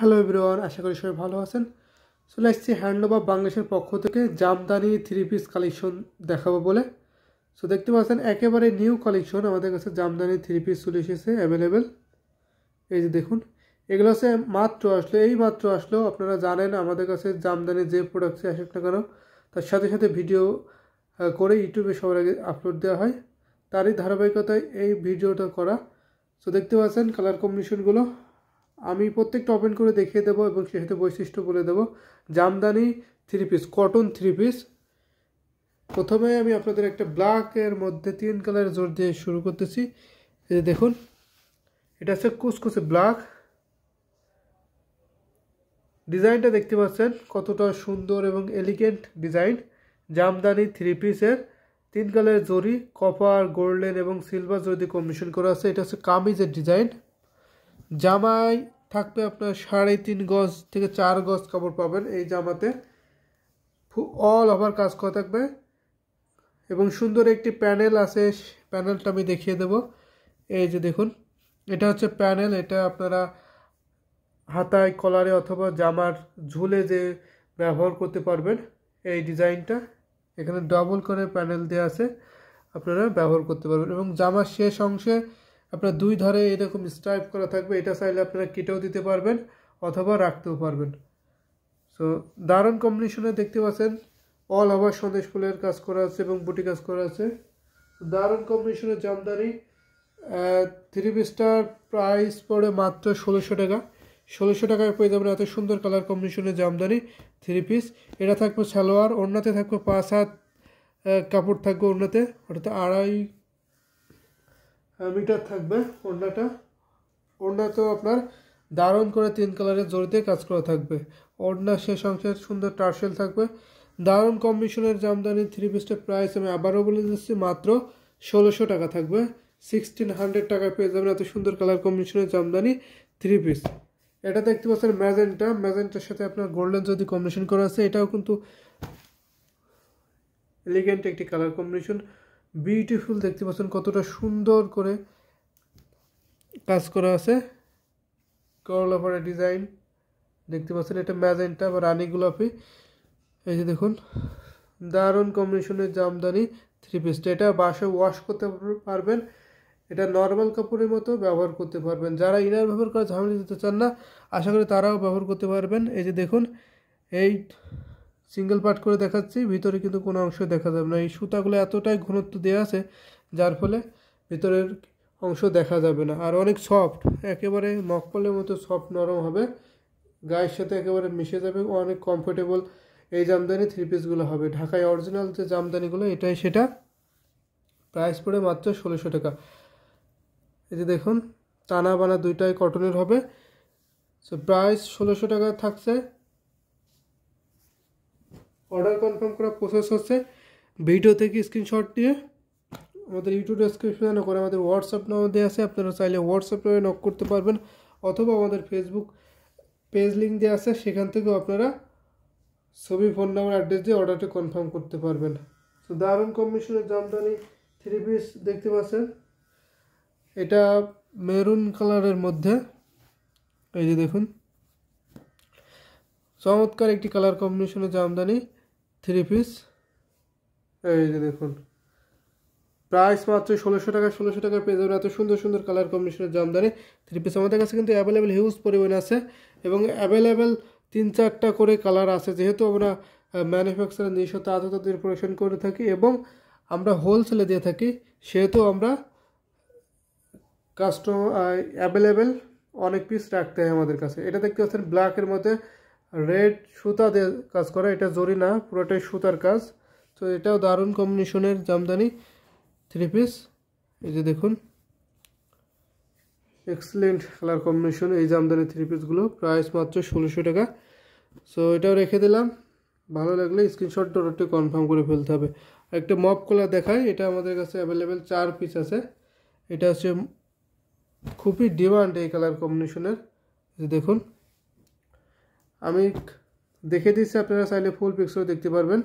hello everyone আশা করি সবাই ভালো আছেন চলে এসেছি হ্যান্ডলুম বাংলাদেশের পক্ষ থেকে জামদানি থ্রি পিস কালেকশন দেখাবো বলে সো দেখতে পাচ্ছেন একেবারে নিউ কালেকশন আমাদের কাছে জামদানি থ্রি পিস চলে এসেছে অ্যাভেলেবেল এই যে দেখুন এগুলো হচ্ছে মাত্র আসলো এই মাত্র আসলো আপনারা জানেন আমাদের কাছে জামদানি যে প্রোডাক্টসে আসুক না কেন তার সাথে সাথে ভিডিও করে ইউটিউবে সবার আগে আপলোড দেওয়া হয় তারই ধারাবাহিকতায় এই ভিডিওটা করা সো দেখতে পাচ্ছেন কালার কম্বিনেশনগুলো আমি প্রত্যেকটা ওপেন করে দেখিয়ে দেবো এবং সেহেতু বৈশিষ্ট্য বলে দেবো jamdani three piece cotton three piece প্রথমে আমি আপনাদের একটা ব্ল্যাকের মধ্যে তিন কালার জোর দিয়ে শুরু করতেছি এই দেখুন এটা আছে কুচকুচে ব্ল্যাক ডিজাইনটা দেখতে পাচ্ছেন কতটা সুন্দর এবং এলিগেন্ট ডিজাইন জামদানি থ্রি পিসের তিন কালারের জরি কপার গোল্ডেন এবং সিলভার জরি কম্বিনেশন করা আছে এটা হচ্ছে কামিজের ডিজাইন জামায় থাকবে আপনার সাড়ে তিন গজ থেকে চার গজ কাপড় পাবেন এই জামাতে অল ওভার কাজ করা থাকবে এবং সুন্দর একটি প্যানেল আছে প্যানেলটা আমি দেখিয়ে দেব এই যে দেখুন এটা হচ্ছে প্যানেল এটা আপনারা হাতায় কলারে অথবা জামার ঝুলে যে ব্যবহার করতে পারবেন এই ডিজাইনটা এখানে ডবল করে প্যানেল দেওয়া আছে আপনারা ব্যবহার করতে পারবেন এবং জামার শেষ অংশে আপনার দুই ধারে এরকম স্ট্রাইপ করা থাকবে এটা চাইলে আপনারা কেটেও দিতে পারবেন অথবা রাখতেও পারবেন সো দারুণ কম্বিনেশনে দেখতে পাচ্ছেন অল ওভার সন্দেশ ফুলের কাজ করা আছে এবং বুটি কাজ করা আছে দারুণ কম্বিনেশনের জামদানি থ্রি পিসটার প্রাইস পড়ে মাত্র ষোলোশো টাকা ষোলোশো টাকায় পেয়ে যাবেন এত সুন্দর কালার কম্বিনেশনের জামদানি থ্রি পিস এটা থাকবে সালোয়ার অন্যতে থাকবে পাঁচ হাত কাপড় থাকবে অন্যতে অর্থাৎ আড়াই হ্যাঁ, মিটার থাকবে ওড়নাটা ওড়নাতেও আপনার দারুণ করে তিন কালারের জড়িতে কাজ করা থাকবে ওড়না শেষ অংশে সুন্দর টার্সেল থাকবে দারুণ কমিশনের জামদানি থ্রি পিসটার প্রাইস আমি আবারও বলে দিচ্ছি মাত্র ষোলোশো টাকা থাকবে সিক্সটিন হান্ড্রেড টাকা পেয়ে যাবেন এত সুন্দর কালার কম্বিনেশনের জামদানি থ্রি পিস এটা দেখতে পাচ্ছেন ম্যাজেন্টা ম্যাজেন্টার সাথে আপনার গোল্ডেন যদি কম্বিনেশন করা আছে এটাও কিন্তু এলিগেন্ট একটি কালার কম্বিনেশন বিউটিফুল দেখতে পাচ্ছেন কতটা সুন্দর করে কাজ করা আছে করলাপাড়া ডিজাইন দেখতে পাচ্ছেন এটা ম্যাজেন্টা বা রানি গোলাপি এই যে দেখুন দারুণ কম্বিনেশনের জামদানি থ্রি পিসটা এটা বাসে ওয়াশ করতে পারবেন এটা নর্মাল কাপড়ের মতো ব্যবহার করতে পারবেন যারা ইনার ব্যবহার করা ঝামেলা দিতে চান না আশা করি তারাও ব্যবহার করতে পারবেন এই যে দেখুন এই সিঙ্গেল পার্ট করে দেখাচ্ছি ভিতরে কিন্তু কোনো অংশ দেখা যাবে না এই সুতাগুলো এতটাই ঘনত্ব দেওয়া আছে যার ফলে ভিতরের অংশ দেখা যাবে না আর অনেক সফট একেবারে মকপলের মতো সফট নরম হবে গায়ের সাথে একেবারে মিশে যাবে অনেক কমফোর্টেবল এই জামদানি থ্রি পিসগুলো হবে ঢাকায় অরিজিনাল যে জামদানিগুলো এটাই সেটা প্রাইস পড়ে মাত্র ষোলোশো টাকা এই যে দেখুন টানা বানা দুইটাই কটনের হবে সো প্রাইস ষোলোশো টাকা থাকছে অর্ডার কনফার্ম করার প্রসেস হচ্ছে ভিডিও থেকে স্ক্রিনশট দিয়ে আমাদের ইউটিউব ডেসক্রিপশনে করে আমাদের হোয়াটসঅ্যাপ নাম্বার দেওয়া আছে আপনারা চাইলে হোয়াটসঅ্যাপ নামে নক করতে পারবেন অথবা আমাদের ফেসবুক পেজ লিঙ্ক দেওয়া আছে সেখান থেকেও আপনারা ছবি ফোন নাম্বার অ্যাড্রেস দিয়ে অর্ডারটি কনফার্ম করতে পারবেন তো দারুণ কমিশনের জামদানি থ্রি পিস দেখতে পাচ্ছেন এটা মেরুন কালারের মধ্যে এই যে দেখুন চমৎকার একটি কালার কম্বিনেশনের জামদানি থ্রি পিস এই যে দেখুন প্রাইস মাত্র ষোলোশো টাকা ষোলোশো টাকায় পেয়ে যাবেন এত সুন্দর সুন্দর কালার কম্বিনেশনের জামদানি থ্রি পিস আমাদের কাছে কিন্তু অ্যাভেলেবেল হিউজ পরিমাণ আছে এবং অ্যাভেলেবেল তিন চারটা করে কালার আছে যেহেতু আমরা ম্যানুফ্যাকচারের নিজস্ব তাজা তাদের প্রোডাকশন করে থাকি এবং আমরা হোলসেলে দিয়ে থাকি সেহেতু আমরা কাস্টমার অ্যাভেলেবেল অনেক পিস রাখতে হয় আমাদের কাছে এটা দেখতে পাচ্ছেন ব্ল্যাকের মধ্যে রেড সুতা দিয়ে কাজ করা এটা জরি না পুরোটাই সুতার কাজ তো এটাও দারুণ কম্বিনেশনের জামদানি থ্রি পিস এই যে দেখুন এক্সেলেন্ট কালার কম্বিনেশন এই জামদানি থ্রি পিসগুলো প্রাইস মাত্র ষোলোশো টাকা সো এটাও রেখে দিলাম ভালো লাগলে স্ক্রিনশট ডোরটি কনফার্ম করে ফেলতে হবে একটা মপ কলার দেখায় এটা আমাদের কাছে অ্যাভেলেবেল চার পিস আছে এটা হচ্ছে খুবই ডিমান্ড এই কালার কম্বিনেশনের দেখুন আমি দেখে দিচ্ছি আপনারা চাইলে ফুল পিকচার দেখতে পারবেন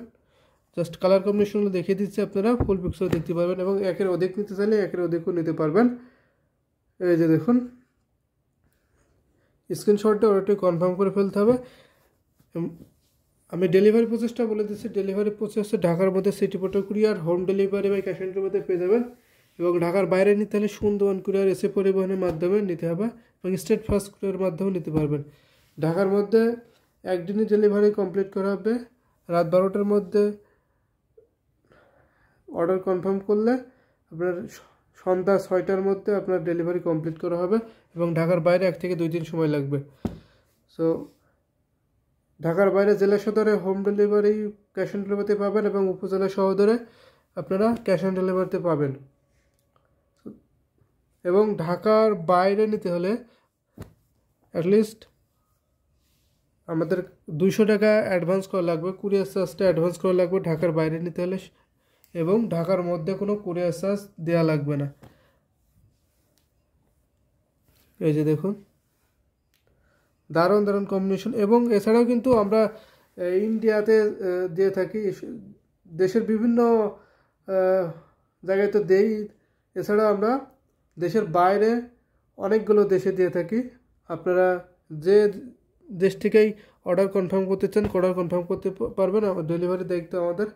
জাস্ট কালার কম্বিনেশনগুলো দেখে দিচ্ছি আপনারা ফুল পিকচার দেখতে পারবেন এবং একের অধিক নিতে চাইলে একের অধিকও নিতে পারবেন এই যে দেখুন স্ক্রিনশটটা অর্ডারটি কনফার্ম করে ফেলতে হবে আমি ডেলিভারি প্রসেসটা বলে দিচ্ছি ডেলিভারি প্রসেস ঢাকার মধ্যে সিটি পোটো কুরিয়ার হোম ডেলিভারি বা ক্যাশ অ্যান্ড মধ্যে পেয়ে যাবেন এবং ঢাকার বাইরে নিতে হলে সুন্দরবন কুরিয়ার এসে পরিবহনের মাধ্যমে নিতে হবে এবং স্টেট ফার্স্ট কুরিয়ার মাধ্যমেও নিতে পারবেন ঢাকার মধ্যে একদিনই ডেলিভারি কমপ্লিট করা হবে রাত বারোটার মধ্যে অর্ডার কনফার্ম করলে আপনার সন্ধ্যা ছয়টার মধ্যে আপনার ডেলিভারি কমপ্লিট করা হবে এবং ঢাকার বাইরে এক থেকে দুই দিন সময় লাগবে সো ঢাকার বাইরে জেলা সদরে হোম ডেলিভারি ক্যাশ অন ডেলিভারিতে পাবেন এবং উপজেলা সদরে আপনারা ক্যাশ অন ডেলিভারিতে পাবেন এবং ঢাকার বাইরে নিতে হলে অ্যাটলিস্ট আমাদের দুইশো টাকা অ্যাডভান্স করা লাগবে কুরিয়ার চার্জটা অ্যাডভান্স করা লাগবে ঢাকার বাইরে নিতে হলে এবং ঢাকার মধ্যে কোনো কুরিয়ার চার্জ দেওয়া লাগবে না এই যে দেখুন দারুণ দারুণ কম্বিনেশন এবং এছাড়াও কিন্তু আমরা ইন্ডিয়াতে দিয়ে থাকি দেশের বিভিন্ন জায়গায় তো দেই এছাড়াও আমরা দেশের বাইরে অনেকগুলো দেশে দিয়ে থাকি আপনারা যে দেশ থেকেই অর্ডার কনফার্ম করতে চান অর্ডার কনফার্ম করতে পারবেন ডেলিভারি দায়িত্ব আমাদের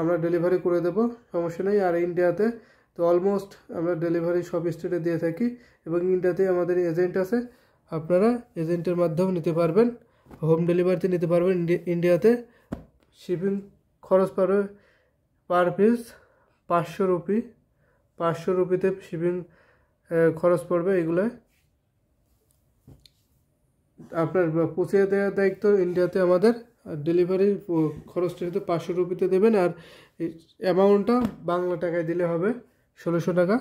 আমরা ডেলিভারি করে দেবো সমস্যা নেই আর ইন্ডিয়াতে তো অলমোস্ট আমরা ডেলিভারি সব স্টেটে দিয়ে থাকি এবং ইন্ডিয়াতে আমাদের এজেন্ট আছে আপনারা এজেন্টের মাধ্যমে নিতে পারবেন হোম ডেলিভারিতে নিতে পারবেন ইন্ডিয়াতে শিপিং খরচ পাবে পার পিস পাঁচশো রুপি পাঁচশো রুপিতে শিপিং খরচ পড়বে এগুলোয় আপনার পৌঁছে দেওয়ার দায়িত্ব ইন্ডিয়াতে আমাদের ডেলিভারির খরচটা শুধু পাঁচশো রুপিতে দেবেন আর অ্যামাউন্টটা বাংলা টাকায় দিলে হবে ষোলোশো টাকা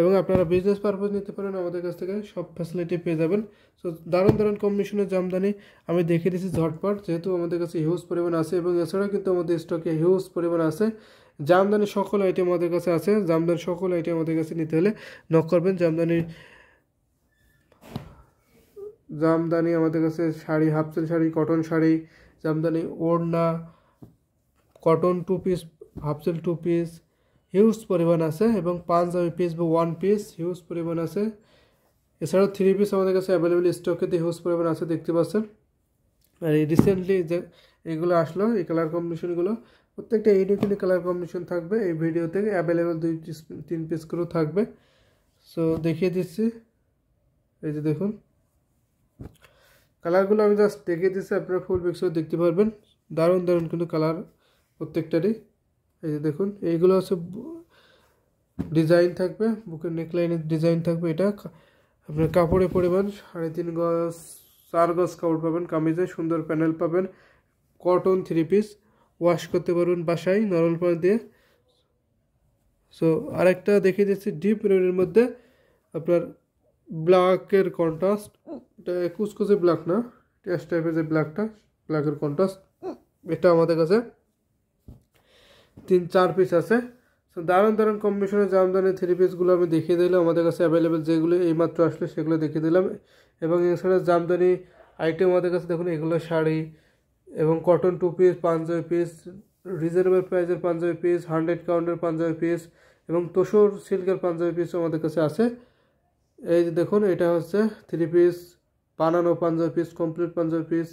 এবং আপনারা বিজনেস পারপাস নিতে পারেন আমাদের কাছ থেকে সব ফ্যাসিলিটি পেয়ে যাবেন সো দারুণ দারুণ কমিশনের জামদানি আমি দেখে দিয়েছি ঝটপট যেহেতু আমাদের কাছে হিউজ পরিমাণ আছে এবং এছাড়াও কিন্তু আমাদের স্টকে হিউজ পরিমাণ আছে জামদানি সকল আইটেম আমাদের কাছে আছে জামদানি সকল আইটেম আমাদের কাছে নিতে হলে নক করবেন জামদানি জামদানি আমাদের কাছে শাড়ি হাফ শাড়ি কটন শাড়ি জামদানি ওড়না cotton two piece half two piece huge পরিমাণ আছে এবং পাঞ্জাবি পিস বা ওয়ান পিস হিউজ পরিমাণ আছে এছাড়াও থ্রি পিস আমাদের কাছে অ্যাভেলেবেল স্টকেতে হিউজ পরিমাণ আছে দেখতে পাচ্ছেন আর এই রিসেন্টলি যে এগুলো আসলো এই কালার কম্বিনেশনগুলো প্রত্যেকটা ইউনিক কালার কম্বিনেশন থাকবে এই ভিডিও থেকে অ্যাভেলেবেল দুই পিস তিন পিস করেও থাকবে সো দেখিয়ে দিচ্ছি এই যে দেখুন কালারগুলো আমি জাস্ট দেখিয়ে দিচ্ছি আপনারা ফুল পিকচার দেখতে পারবেন দারুণ দারুণ কিন্তু কালার প্রত্যেকটারই এই যে দেখুন এইগুলো হচ্ছে ডিজাইন থাকবে বুকের নেকলাইনের ডিজাইন থাকবে এটা আপনার কাপড়ের পরিমাণ সাড়ে তিন গজ চার গজ কাপড় পাবেন কামিজে সুন্দর প্যানেল পাবেন কটন থ্রি পিস ওয়াশ করতে পারবেন বাসায় নরমাল পানি দিয়ে সো আরেকটা দেখিয়ে দিচ্ছি ডিপ রেডের মধ্যে আপনার ব্ল্যাকের কন্ট্রাস্ট এটা কুচকুচে ব্ল্যাক না ট্যাশ টাইপের যে ব্ল্যাকটা ব্ল্যাকের কন্ট্রাস্ট এটা আমাদের কাছে তিন চার পিস আছে সো দারুণ দারুণ কম্বিনেশনের জামদানি থ্রি পিসগুলো আমি দেখিয়ে দিলাম আমাদের কাছে অ্যাভেলেবেল যেগুলো এইমাত্র আসলে সেগুলো দেখিয়ে দিলাম এবং এছাড়া জামদানি আইটেম আমাদের কাছে দেখুন এগুলো শাড়ি এবং cotton two piece panjabi piece reasonable প্রাইজের পাঞ্জাবি পিস হান্ড্রেড কাউন্টের পাঞ্জাবি পিস এবং তোষর সিল্কের পাঞ্জাবি পিসও আমাদের কাছে আছে এই যে দেখুন এটা হচ্ছে থ্রি পিস বানানো panjabi piece complete panjabi piece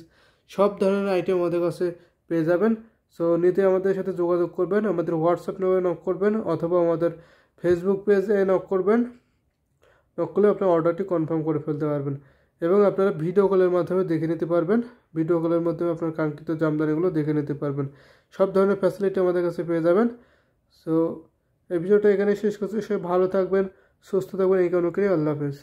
সব ধরনের আইটেম আমাদের কাছে পেয়ে যাবেন সো নিতে আমাদের সাথে যোগাযোগ করবেন আমাদের হোয়াটসঅ্যাপ নামে নক করবেন অথবা আমাদের ফেসবুক পেজে নক করবেন নক করলে আপনার অর্ডারটি কনফার্ম করে ফেলতে পারবেন এবং আপনারা ভিডিও কলের মাধ্যমে দেখে নিতে পারবেন ভিডিও কলের মাধ্যমে আপনার কাঙ্ক্ষিত জামদানিগুলো দেখে নিতে পারবেন সব ধরনের ফ্যাসিলিটি আমাদের কাছে পেয়ে যাবেন সো এই ভিডিওটা এখানে শেষ করছি সে ভালো থাকবেন সুস্থ থাকবেন এই কামনা করি আল্লাহ হাফেজ